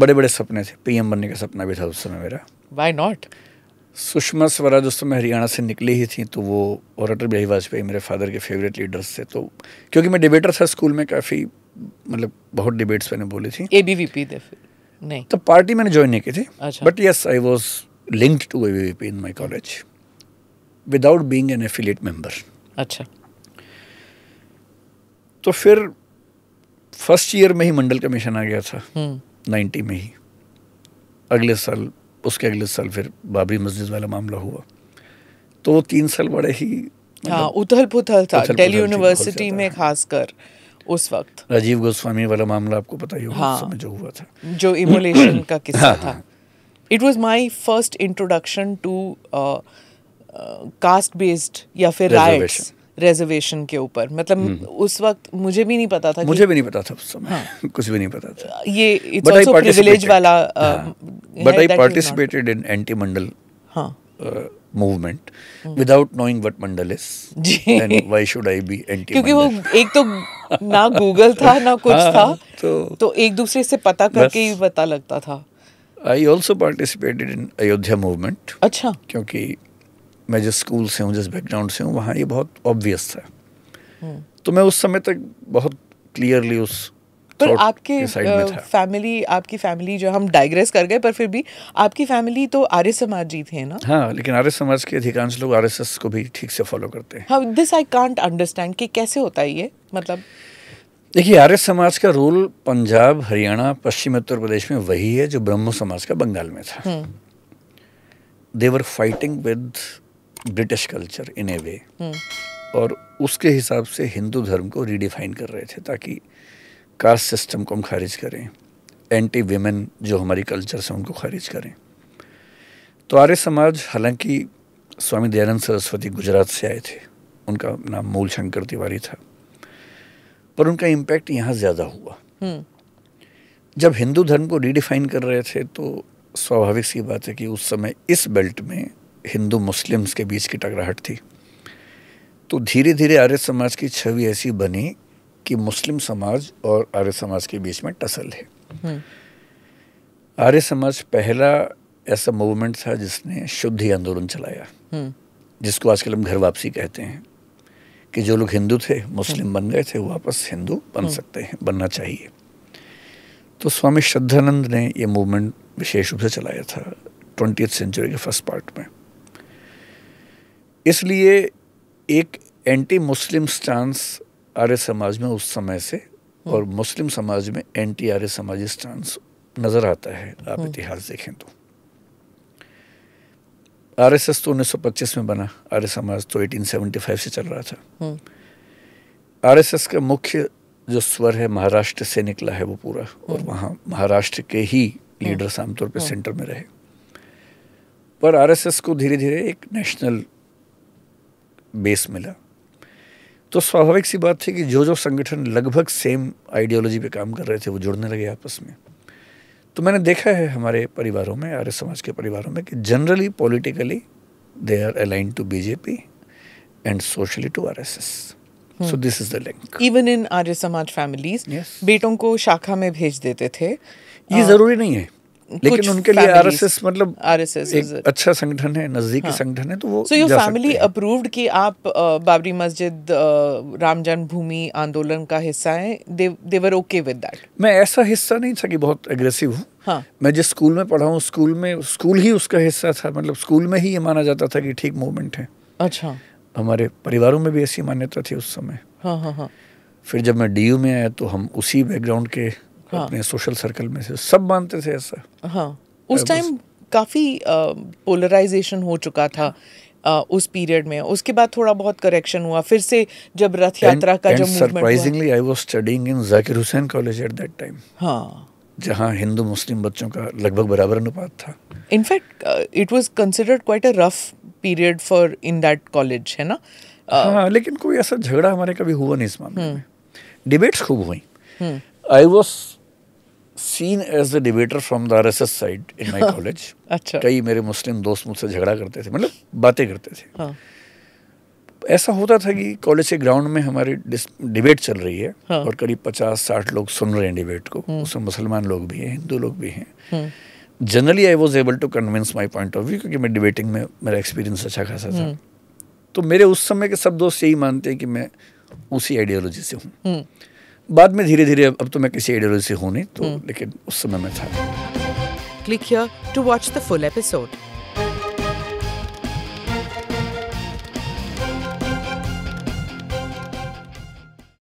बड़े बड़े सपने थे पीएम बनने का सपना भी था उस समय मेरा वाई नॉट सुषमा स्वराज उस समय हरियाणा से निकली ही थी तो वो और अटल बिहारी वाजपेयी मेरे फादर के फेवरेट लीडर्स थे तो क्योंकि मैं डिबेटर था स्कूल में काफ़ी मतलब बहुत डिबेट्स मैंने बोली थी ए बी वी पी थे नहीं तो पार्टी मैंने ज्वाइन नहीं की थी but yes I was linked to A B V P in my college without being an affiliate member अच्छा तो फिर फर्स्ट ईयर में ही मंडल कमीशन आ गया था हम्म। नाइन्टी में ही अगले साल उसके अगले साल फिर बाबरी मस्जिद वाला मामला हुआ तो वो तीन साल बड़े ही मतलब हाँ उथल पुथल था दिल्ली यूनिवर्सिटी में खासकर उस वक्त राजीव गोस्वामी वाला मामला आपको पता ही होगा हाँ, जो हुआ था जो इमोलेशन का किस्सा हाँ, था it was my first introduction to caste based या फिर राइट्स रिजर्वेशन के ऊपर मतलब हम्म। उस वक्त मुझे भी नहीं पता था मुझे भी नहीं पता था उस समय हाँ। कुछ भी नहीं पता था ये इट्स आल्सो प्रिविलेज वाला but I participated in anti Mandal movement without knowing what Mandal is then why should I be anti क्योंकि वो एक तो ना गूगल था ना कुछ हाँ, था तो, तो एक दूसरे से पता करके ही पता लगता था I also participated in Ayodhya movement अच्छा क्योंकि मैं जिस स्कूल से हूँ जिस बैकग्राउंड से हूँ वहाँ ये बहुत ऑब्वियस हम्म। था तो मैं उस समय तक बहुत क्लियरली उस पर आपके फैमिली आपकी फैमिली जो हम डाइग्रेस कर गए पर फिर भी आपकी फैमिली तो आर्य समाज जी थे ना हाँ लेकिन आर्य समाज के अधिकांश लोग आर को भी ठीक से फॉलो करते हैं हाँ दिस आई कांट अंडरस्टैंड कि कैसे होता है ये मतलब देखिए आर्य समाज का रोल पंजाब हरियाणा पश्चिम उत्तर प्रदेश में वही है जो ब्रह्म समाज का बंगाल में था they were fighting with British culture in a way hmm. और उसके हिसाब से हिंदू धर्म को रीडिफाइन कर रहे थे ताकि कास्ट सिस्टम को हम खारिज करें एंटी वीमेन जो हमारी कल्चर से उनको खारिज करें तो आर्य समाज हालांकि स्वामी दयानंद सरस्वती गुजरात से आए थे उनका नाम मूल शंकर तिवारी था पर उनका इम्पैक्ट यहाँ ज़्यादा हुआ हम्म। जब हिंदू धर्म को रीडिफाइन कर रहे थे तो स्वाभाविक सी बात है कि उस समय इस बेल्ट में हिंदू मुस्लिम्स के बीच की टकराहट थी तो धीरे धीरे आर्य समाज की छवि ऐसी बनी कि मुस्लिम समाज और आर्य समाज के बीच में टसल है हम्म। आर्य समाज पहला ऐसा मूवमेंट था जिसने शुद्धि आंदोलन चलाया हम्म। जिसको आजकल हम घर वापसी कहते हैं कि जो लोग हिंदू थे मुस्लिम हम्म। बन गए थे वापस हिंदू बन सकते हैं बनना चाहिए तो स्वामी श्रद्धानंद ने ये मूवमेंट विशेष रूप से चलाया था ट्वेंटी सेंचुरी के फर्स्ट पार्ट में इसलिए एक एंटी मुस्लिम स्टांस आर्य समाज में उस समय से हाँ। और मुस्लिम समाज में एंटी आर्य समाज स्टांस नज़र आता है आप हाँ। इतिहास देखें तो आरएसएस तो 1925 में बना आर्य समाज तो 1875 से चल रहा था हाँ। आरएसएस का मुख्य जो स्वर है महाराष्ट्र से निकला है वो पूरा और वहाँ महाराष्ट्र के ही लीडर्स आमतौर पर सेंटर में रहे पर आरएसएस को धीरे धीरे एक नेशनल बेस मिला तो स्वाभाविक सी बात थी कि जो जो संगठन लगभग सेम आइडियोलॉजी पे काम कर रहे थे वो जुड़ने लगे आपस में तो मैंने देखा है हमारे परिवारों में आर्य समाज के परिवारों में कि generally politically they are align to BJP and socially to RSS so this is the link even in Arya Samaj families बेटों को शाखा में भेज देते थे ये जरूरी नहीं है लेकिन उनके लिए आरएसएस मतलब आरएसएस अच्छा संगठन है नजदीकी हाँ. संगठन है तो वो सो यू फैमिली अप्रूव्ड कि आप बाबरी मस्जिद राम जन्मभूमि आंदोलन का हिस्सा है they were okay with that मैं ऐसा हिस्सा नहीं था कि बहुत एग्रेसिव हूँ हाँ. मैं जिस स्कूल में पढ़ा हूँ स्कूल में स्कूल ही उसका हिस्सा था मतलब स्कूल में ही ये माना जाता था कि ठीक मूवमेंट है अच्छा हमारे परिवारों में भी ऐसी मान्यता थी उस समय हाँ हाँ हाँ फिर जब मैं डी में आया तो हम उसी बैकग्राउंड के हाँ। अपने सोशल सर्कल में से सब मानते थे ऐसा हाँ उस टाइम काफ़ी पोलराइजेशन हो चुका था आ, उस पीरियड में उसके बाद थोड़ा बहुत करेक्शन हुआ फिर से जब रथ यात्रा का जब surprisingly I was studying in Zakir Hussain college at that time हाँ जहाँ हिंदू मुस्लिम बच्चों का लगभग बराबर अनुपात था in fact it was considered quite a rough period for in that college है ना uh, हाँ लेकिन कोई ऐसा झगड़ा हमारे कभी हुआ नहीं इस मामले हम्म। में डिबेट्स खूब हुई I was seen as the debater from the R S S side in my college अच्छा कई मेरे मुस्लिम दोस्त मुझसे झगड़ा करते थे मतलब बातें करते थे ऐसा होता था कि कॉलेज के ग्राउंड में हमारी डिबेट चल रही है हाँ. और करीब पचास साठ लोग सुन रहे हैं डिबेट को hmm. उसमें मुसलमान लोग भी हैं हिंदू लोग भी हैं generally I was able to convince my point of view क्योंकि मैं डिबेटिंग में मेरा एक्सपीरियंस अच्छा खासा था hmm. तो मेरे उस समय के सब दोस्त यही मानते हैं कि मैं उसी आइडियोलॉजी से हूँ hmm. बाद में धीरे धीरे अब तो मैं किसी एडर से हूँ नहीं तो हम्म। लेकिन उस समय मैं था click to watch the full episode